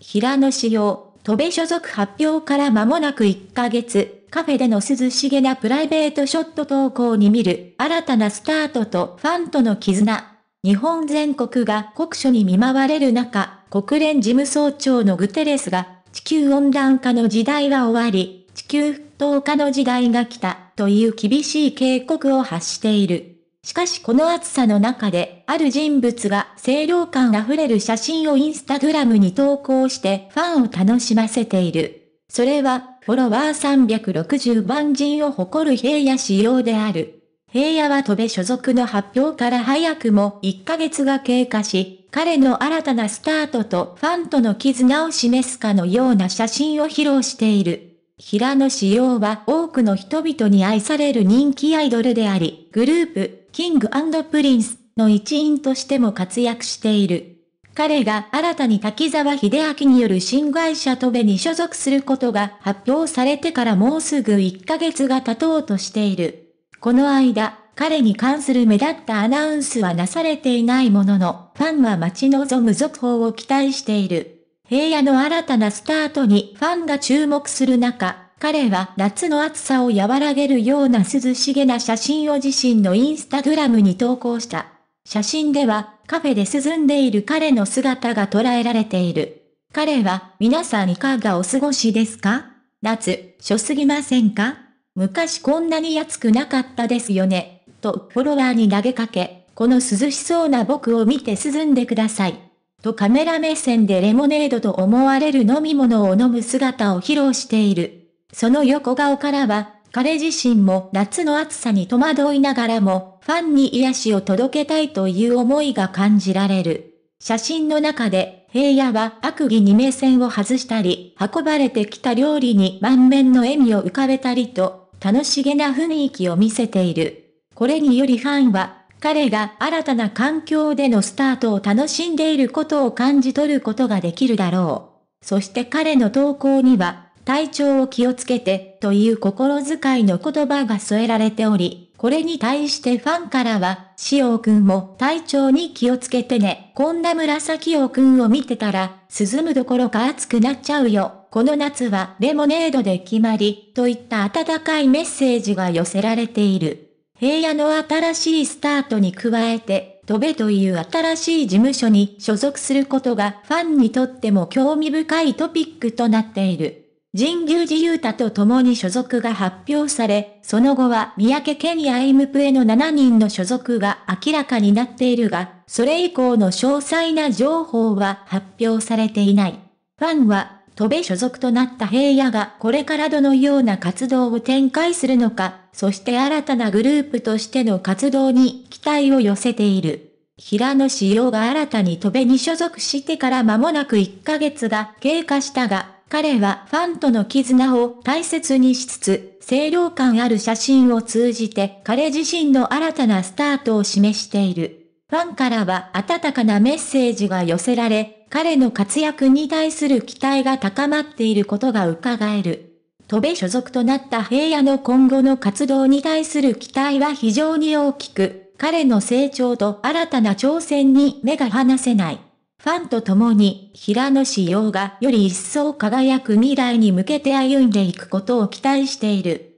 平野紫耀、戸部所属発表から間もなく1ヶ月、カフェでの涼しげなプライベートショット投稿に見る、新たなスタートとファンとの絆。日本全国が酷暑に見舞われる中、国連事務総長のグテレスが、地球温暖化の時代は終わり、地球沸騰化の時代が来た、という厳しい警告を発している。しかしこの暑さの中で、ある人物が清涼感あふれる写真をインスタグラムに投稿してファンを楽しませている。それは、フォロワー360万人を誇る平野仕様である。平野は戸部所属の発表から早くも1ヶ月が経過し、彼の新たなスタートとファンとの絆を示すかのような写真を披露している。平野仕様は多くの人々に愛される人気アイドルであり、グループ、キングプリンスの一員としても活躍している。彼が新たに滝沢秀明による新会社トベに所属することが発表されてからもうすぐ1ヶ月が経とうとしている。この間、彼に関する目立ったアナウンスはなされていないものの、ファンは待ち望む続報を期待している。平野の新たなスタートにファンが注目する中、彼は夏の暑さを和らげるような涼しげな写真を自身のインスタグラムに投稿した。写真では、カフェで涼んでいる彼の姿が捉えられている。彼は、皆さんいかがお過ごしですか夏、暑すぎませんか昔こんなに暑くなかったですよね。と、フォロワーに投げかけ、この涼しそうな僕を見て涼んでください。とカメラ目線でレモネードと思われる飲み物を飲む姿を披露している。その横顔からは、彼自身も夏の暑さに戸惑いながらも、ファンに癒しを届けたいという思いが感じられる。写真の中で、平野は悪儀に目線を外したり、運ばれてきた料理に満面の笑みを浮かべたりと、楽しげな雰囲気を見せている。これによりファンは、彼が新たな環境でのスタートを楽しんでいることを感じ取ることができるだろう。そして彼の投稿には、体調を気をつけてという心遣いの言葉が添えられており、これに対してファンからは、うくんも体調に気をつけてね。こんな紫うくんを見てたら、涼むどころか暑くなっちゃうよ。この夏はレモネードで決まり、といった温かいメッセージが寄せられている。平野の新しいスタートに加えて、戸べという新しい事務所に所属することがファンにとっても興味深いトピックとなっている。神宮寺勇太と共に所属が発表され、その後は三宅健やイムプへの7人の所属が明らかになっているが、それ以降の詳細な情報は発表されていない。ファンは、戸部所属となった平野がこれからどのような活動を展開するのか、そして新たなグループとしての活動に期待を寄せている。平野志陽が新たに戸部に所属してから間もなく1ヶ月が経過したが、彼はファンとの絆を大切にしつつ、清涼感ある写真を通じて彼自身の新たなスタートを示している。ファンからは温かなメッセージが寄せられ、彼の活躍に対する期待が高まっていることが伺える。戸部所属となった平野の今後の活動に対する期待は非常に大きく、彼の成長と新たな挑戦に目が離せない。ファンと共に平野紫耀がより一層輝く未来に向けて歩んでいくことを期待している。